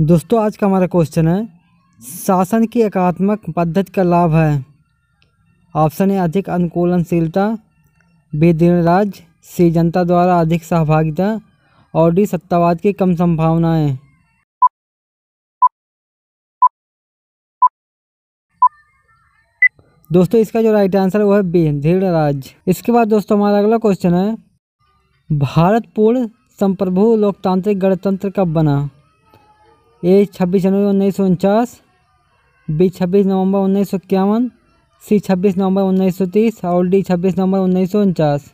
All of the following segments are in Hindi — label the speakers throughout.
Speaker 1: दोस्तों आज का हमारा क्वेश्चन है शासन की एकात्मक पद्धति का लाभ है ऑप्शन है अधिक अनुकूलनशीलता
Speaker 2: राज सी जनता द्वारा अधिक सहभागिता और डी सत्तावाद की कम संभावनाएं दोस्तों इसका जो राइट आंसर वो है बी राज इसके बाद दोस्तों हमारा अगला
Speaker 1: क्वेश्चन है भारत पूर्ण संप्रभु लोकतांत्रिक गणतंत्र कब बना ए छब्बीस जनवरी उन्नीस सौ उनचास बी छब्बीस नवंबर उन्नीस
Speaker 2: सौ इक्यावन सी छब्बीस नवंबर उन्नीस सौ तीस और डी छब्बीस नवंबर उन्नीस सौ उनचास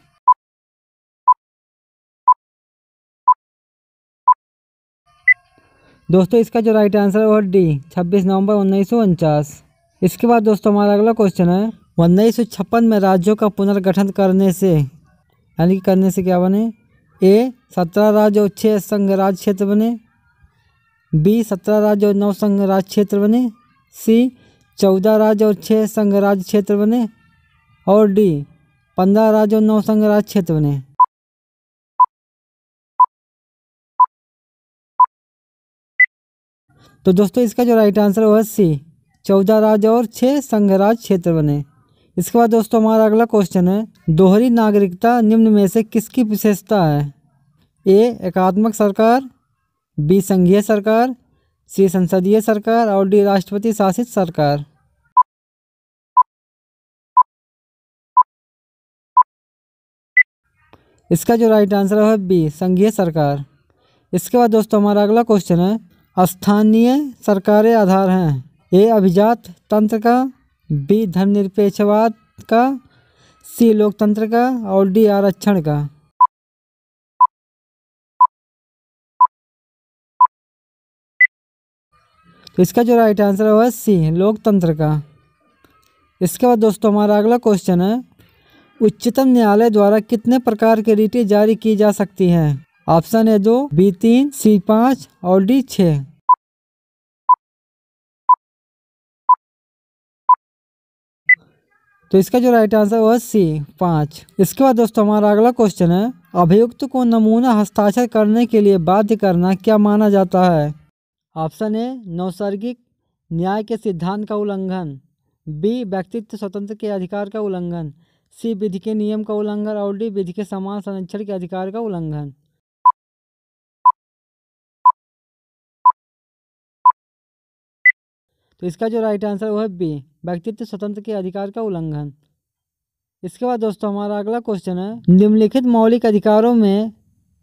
Speaker 2: दोस्तों इसका जो राइट आंसर है वो डी छब्बीस नवंबर उन्नीस सौ उनचास इसके
Speaker 1: बाद दोस्तों हमारा अगला क्वेश्चन है उन्नीस सौ छप्पन में राज्यों का पुनर्गठन करने से यानी कि करने से क्या बने ए सत्रह राज्य और छः संघ राज्य क्षेत्र बने बी सत्रह राज्य और नौ संघ राज्य क्षेत्र बने सी चौदह राज्य
Speaker 2: और छः संघ राज्य क्षेत्र बने और डी पंद्रह राज्य और नौ संघ राज्य क्षेत्र बने तो दोस्तों इसका जो राइट आंसर है वो है सी चौदह राज्य और
Speaker 1: छः संघ राज्य क्षेत्र बने इसके बाद दोस्तों हमारा अगला क्वेश्चन है दोहरी नागरिकता निम्न में से किसकी विशेषता है ए एकात्मक सरकार बी
Speaker 2: संघीय सरकार सी संसदीय सरकार और डी राष्ट्रपति शासित सरकार इसका जो राइट आंसर है बी संघीय सरकार इसके बाद दोस्तों हमारा अगला
Speaker 1: क्वेश्चन है स्थानीय सरकारें आधार हैं ए अभिजात तंत्र का
Speaker 2: बी धर्मनिरपेक्षवाद का सी लोकतंत्र का और डी आरक्षण का तो इसका जो राइट आंसर है वह सी लोकतंत्र का
Speaker 1: इसके बाद दोस्तों हमारा अगला क्वेश्चन है उच्चतम न्यायालय द्वारा कितने
Speaker 2: प्रकार की रिटें जारी की जा सकती हैं ऑप्शन है दो बी तीन सी पाँच और डी छः तो इसका जो राइट आंसर वह सी पाँच इसके बाद दोस्तों हमारा
Speaker 1: अगला क्वेश्चन है अभियुक्त को नमूना हस्ताक्षर करने के लिए बाध्य करना क्या माना जाता है ऑप्शन ए नौसर्गिक न्याय के सिद्धांत का उल्लंघन बी व्यक्तित्व स्वतंत्र के अधिकार का उल्लंघन सी विधि के नियम का उल्लंघन और डी विधि
Speaker 2: के समान संरक्षण के अधिकार का उल्लंघन तो इसका जो राइट आंसर वो है बी
Speaker 1: व्यक्तित्व स्वतंत्र के अधिकार का उल्लंघन इसके बाद दोस्तों हमारा अगला क्वेश्चन है निम्नलिखित मौलिक अधिकारों में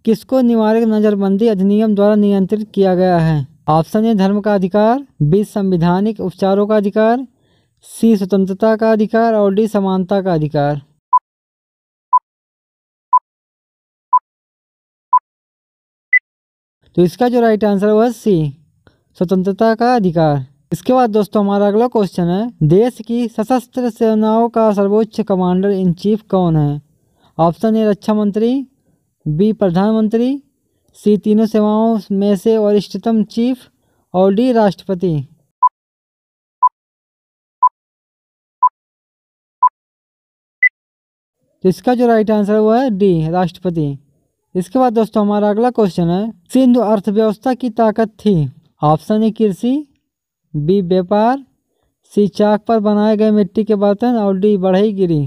Speaker 1: किसको निवारक नज़रबंदी अधिनियम द्वारा नियंत्रित किया गया है ऑप्शन है धर्म का अधिकार बी संविधानिक उपचारों का अधिकार
Speaker 2: सी स्वतंत्रता का अधिकार और डी समानता का अधिकार तो इसका जो राइट आंसर वह सी स्वतंत्रता का अधिकार इसके बाद दोस्तों हमारा अगला क्वेश्चन है
Speaker 1: देश की सशस्त्र सेनाओं का सर्वोच्च कमांडर इन चीफ कौन है ऑप्शन ए रक्षा मंत्री बी प्रधानमंत्री सी तीनों सेवाओं में से वरिष्ठतम
Speaker 2: चीफ और डी राष्ट्रपति इसका जो राइट आंसर है वो है डी राष्ट्रपति इसके बाद दोस्तों हमारा अगला क्वेश्चन है सिंधु अर्थव्यवस्था की
Speaker 1: ताकत थी ऑप्शन ए कृषि बी व्यापार सी चाक पर
Speaker 2: बनाए गए मिट्टी के बर्तन और डी बढ़ई गिरी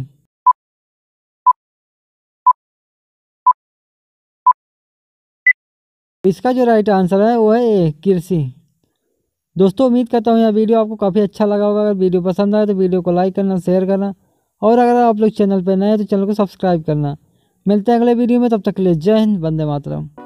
Speaker 2: इसका जो राइट आंसर है वो है ए कृषि दोस्तों उम्मीद करता हूँ यह वीडियो आपको काफ़ी अच्छा लगा होगा अगर वीडियो पसंद
Speaker 1: आए तो वीडियो को लाइक करना शेयर करना और अगर आप लोग चैनल पर नए हैं तो चैनल को सब्सक्राइब करना मिलते हैं अगले वीडियो में तब तक के लिए जय हिंद बंदे मातरम